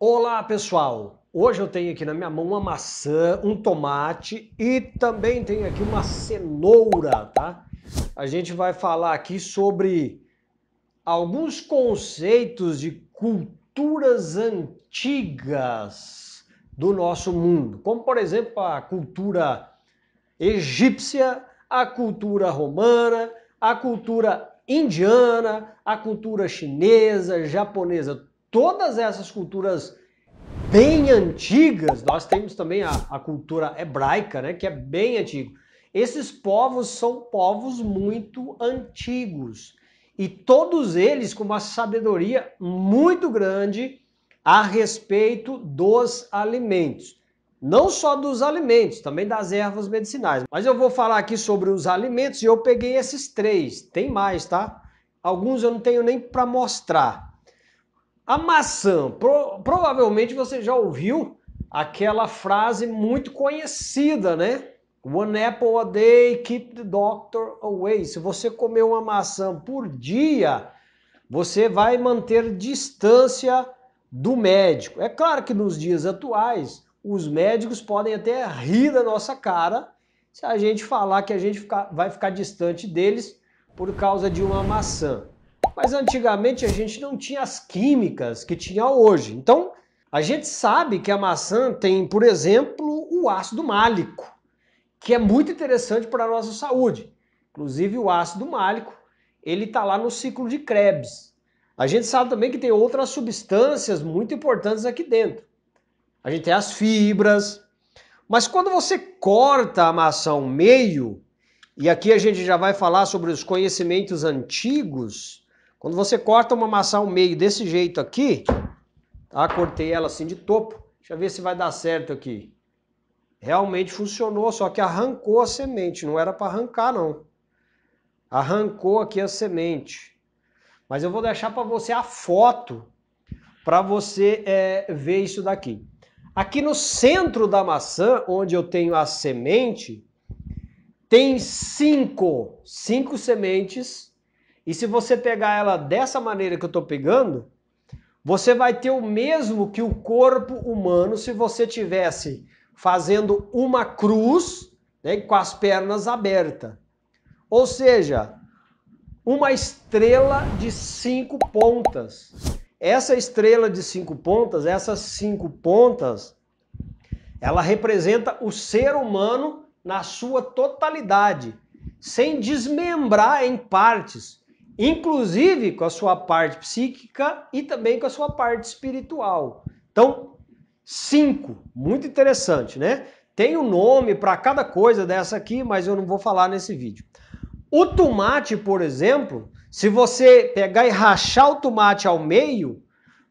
Olá pessoal, hoje eu tenho aqui na minha mão uma maçã, um tomate e também tenho aqui uma cenoura, tá? A gente vai falar aqui sobre alguns conceitos de culturas antigas do nosso mundo, como por exemplo a cultura egípcia, a cultura romana, a cultura indiana, a cultura chinesa, japonesa, todas essas culturas bem antigas, nós temos também a, a cultura hebraica, né, que é bem antigo. Esses povos são povos muito antigos e todos eles com uma sabedoria muito grande a respeito dos alimentos. Não só dos alimentos, também das ervas medicinais. Mas eu vou falar aqui sobre os alimentos e eu peguei esses três. Tem mais, tá? Alguns eu não tenho nem para mostrar. A maçã. Pro, provavelmente você já ouviu aquela frase muito conhecida, né? One apple a day keep the doctor away. Se você comer uma maçã por dia, você vai manter distância do médico. É claro que nos dias atuais, os médicos podem até rir da nossa cara se a gente falar que a gente fica, vai ficar distante deles por causa de uma maçã mas antigamente a gente não tinha as químicas que tinha hoje. Então, a gente sabe que a maçã tem, por exemplo, o ácido málico, que é muito interessante para a nossa saúde. Inclusive, o ácido málico, ele está lá no ciclo de Krebs. A gente sabe também que tem outras substâncias muito importantes aqui dentro. A gente tem as fibras. Mas quando você corta a maçã ao meio, e aqui a gente já vai falar sobre os conhecimentos antigos, quando você corta uma maçã ao meio desse jeito aqui, tá? Cortei ela assim de topo. Deixa eu ver se vai dar certo aqui. Realmente funcionou, só que arrancou a semente. Não era para arrancar, não. Arrancou aqui a semente. Mas eu vou deixar para você a foto para você é, ver isso daqui. Aqui no centro da maçã, onde eu tenho a semente, tem cinco, cinco sementes e se você pegar ela dessa maneira que eu estou pegando, você vai ter o mesmo que o corpo humano se você tivesse fazendo uma cruz né, com as pernas abertas. Ou seja, uma estrela de cinco pontas. Essa estrela de cinco pontas, essas cinco pontas, ela representa o ser humano na sua totalidade, sem desmembrar em partes, inclusive com a sua parte psíquica e também com a sua parte espiritual. Então, cinco, muito interessante, né? Tem um nome para cada coisa dessa aqui, mas eu não vou falar nesse vídeo. O tomate, por exemplo, se você pegar e rachar o tomate ao meio,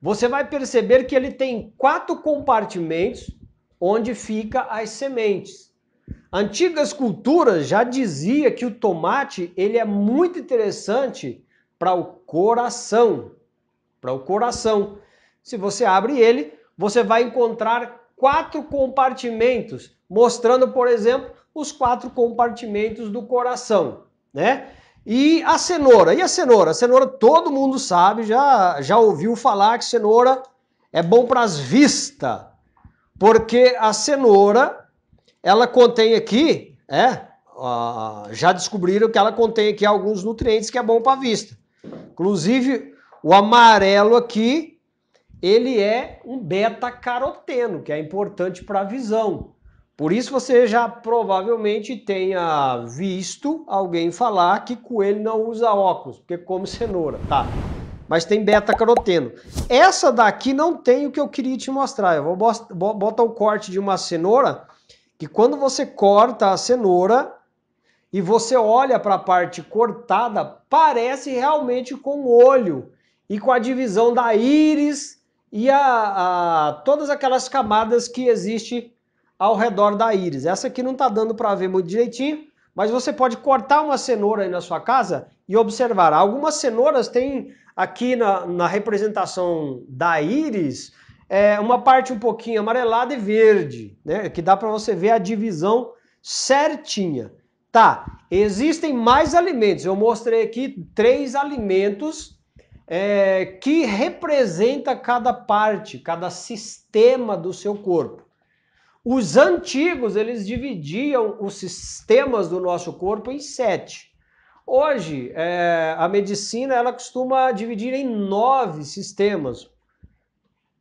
você vai perceber que ele tem quatro compartimentos onde fica as sementes. Antigas culturas já dizia que o tomate ele é muito interessante para o coração, para o coração. Se você abre ele, você vai encontrar quatro compartimentos, mostrando, por exemplo, os quatro compartimentos do coração, né? E a cenoura, e a cenoura? A cenoura todo mundo sabe, já, já ouviu falar que cenoura é bom para as vistas, porque a cenoura ela contém aqui, é, uh, já descobriram que ela contém aqui alguns nutrientes que é bom para a vista. Inclusive, o amarelo aqui, ele é um beta-caroteno, que é importante para a visão. Por isso você já provavelmente tenha visto alguém falar que coelho não usa óculos, porque come cenoura, tá? Mas tem beta-caroteno. Essa daqui não tem o que eu queria te mostrar. Eu vou botar o corte de uma cenoura que quando você corta a cenoura e você olha para a parte cortada, parece realmente com o olho e com a divisão da íris e a, a todas aquelas camadas que existe ao redor da íris. Essa aqui não está dando para ver muito direitinho, mas você pode cortar uma cenoura aí na sua casa e observar. Algumas cenouras têm aqui na, na representação da íris é, uma parte um pouquinho amarelada e verde, né? Que dá para você ver a divisão certinha. Tá, existem mais alimentos. Eu mostrei aqui três alimentos é, que representa cada parte, cada sistema do seu corpo. Os antigos, eles dividiam os sistemas do nosso corpo em sete. Hoje, é, a medicina, ela costuma dividir em nove sistemas,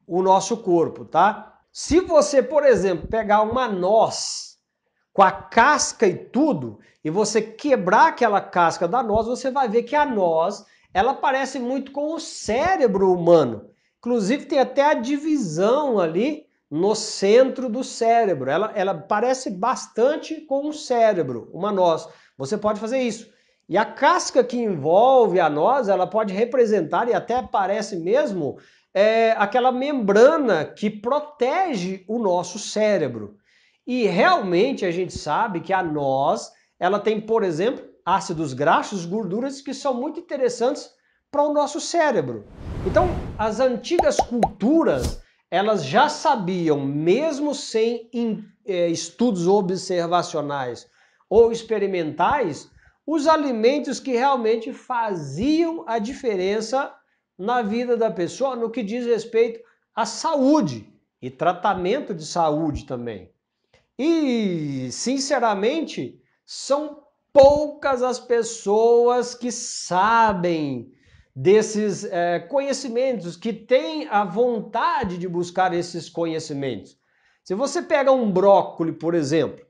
o nosso corpo, tá? Se você, por exemplo, pegar uma noz com a casca e tudo, e você quebrar aquela casca da noz, você vai ver que a noz, ela parece muito com o cérebro humano. Inclusive tem até a divisão ali no centro do cérebro. Ela, ela parece bastante com o cérebro, uma noz. Você pode fazer isso. E a casca que envolve a noz, ela pode representar e até parece mesmo é, aquela membrana que protege o nosso cérebro. E realmente a gente sabe que a noz, ela tem, por exemplo, ácidos graxos, gorduras que são muito interessantes para o nosso cérebro. Então, as antigas culturas, elas já sabiam, mesmo sem é, estudos observacionais ou experimentais, os alimentos que realmente faziam a diferença na vida da pessoa no que diz respeito à saúde e tratamento de saúde também. E, sinceramente, são poucas as pessoas que sabem desses é, conhecimentos, que têm a vontade de buscar esses conhecimentos. Se você pega um brócoli, por exemplo,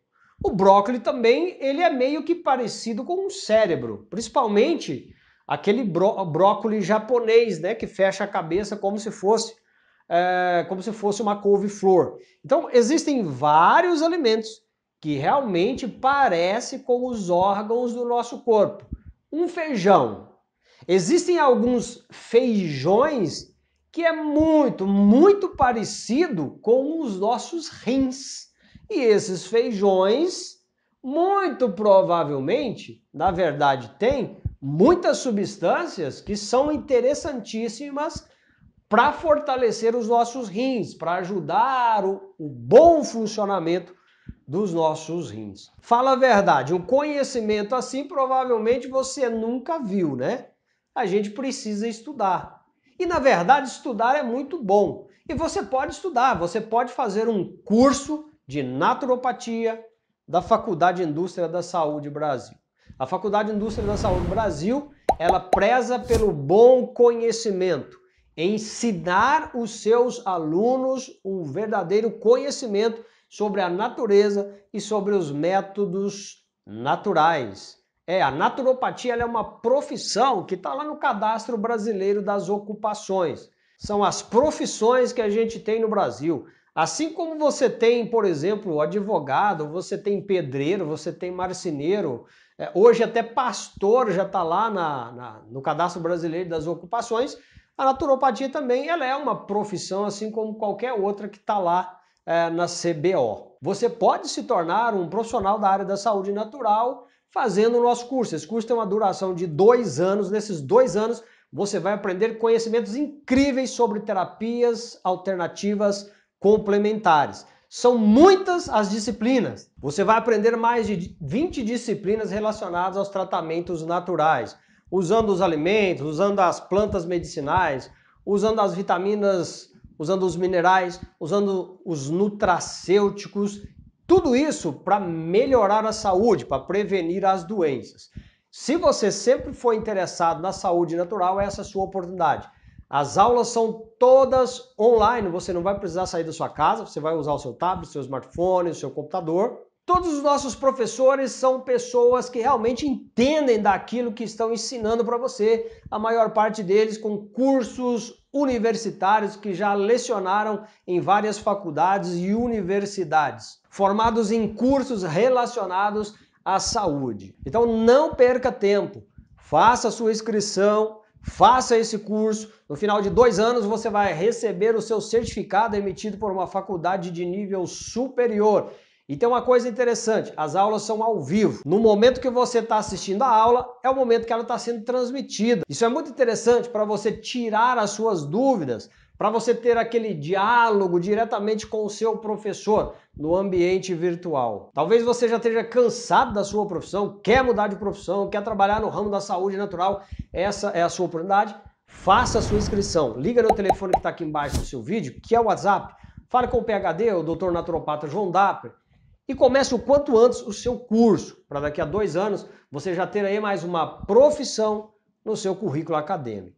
o brócoli também ele é meio que parecido com um cérebro, principalmente Aquele brócolis japonês, né? Que fecha a cabeça como se fosse é, como se fosse uma couve-flor. Então, existem vários alimentos que realmente parecem com os órgãos do nosso corpo. Um feijão. Existem alguns feijões que é muito, muito parecido com os nossos rins. E esses feijões, muito provavelmente, na verdade, tem muitas substâncias que são interessantíssimas para fortalecer os nossos rins, para ajudar o, o, bom funcionamento dos nossos rins. Fala a verdade, um conhecimento assim provavelmente você nunca viu, né? A gente precisa estudar. E na verdade, estudar é muito bom. E você pode estudar, você pode fazer um curso de naturopatia da Faculdade de Indústria da Saúde Brasil. A Faculdade de Indústria da Saúde Brasil, ela preza pelo bom conhecimento, ensinar os seus alunos um verdadeiro conhecimento sobre a natureza e sobre os métodos naturais. É, a naturopatia é uma profissão que está lá no cadastro brasileiro das ocupações. São as profissões que a gente tem no Brasil. Assim como você tem, por exemplo, advogado, você tem pedreiro, você tem marceneiro, é, hoje até pastor já está lá na, na, no cadastro brasileiro das ocupações, a naturopatia também ela é uma profissão, assim como qualquer outra que está lá é, na CBO. Você pode se tornar um profissional da área da saúde natural fazendo o nosso curso. Esse curso tem uma duração de dois anos. Nesses dois anos, você vai aprender conhecimentos incríveis sobre terapias alternativas complementares. São muitas as disciplinas. Você vai aprender mais de 20 disciplinas relacionadas aos tratamentos naturais, usando os alimentos, usando as plantas medicinais, usando as vitaminas, usando os minerais, usando os nutracêuticos, tudo isso para melhorar a saúde, para prevenir as doenças. Se você sempre foi interessado na saúde natural, essa é a sua oportunidade. As aulas são todas online, você não vai precisar sair da sua casa, você vai usar o seu tablet, seu smartphone, o seu computador. Todos os nossos professores são pessoas que realmente entendem daquilo que estão ensinando para você, a maior parte deles com cursos universitários que já lecionaram em várias faculdades e universidades, formados em cursos relacionados à saúde. Então não perca tempo, faça a sua inscrição, Faça esse curso. No final de dois anos, você vai receber o seu certificado emitido por uma faculdade de nível superior. E tem uma coisa interessante: as aulas são ao vivo. No momento que você está assistindo a aula, é o momento que ela está sendo transmitida. Isso é muito interessante para você tirar as suas dúvidas para você ter aquele diálogo diretamente com o seu professor no ambiente virtual. Talvez você já esteja cansado da sua profissão, quer mudar de profissão, quer trabalhar no ramo da saúde natural, essa é a sua oportunidade. Faça a sua inscrição. Liga no telefone que está aqui embaixo do seu vídeo, que é o WhatsApp. Fale com o PHD, o Dr. Naturopata João Dapper, e comece o quanto antes o seu curso, para daqui a dois anos você já ter aí mais uma profissão no seu currículo acadêmico.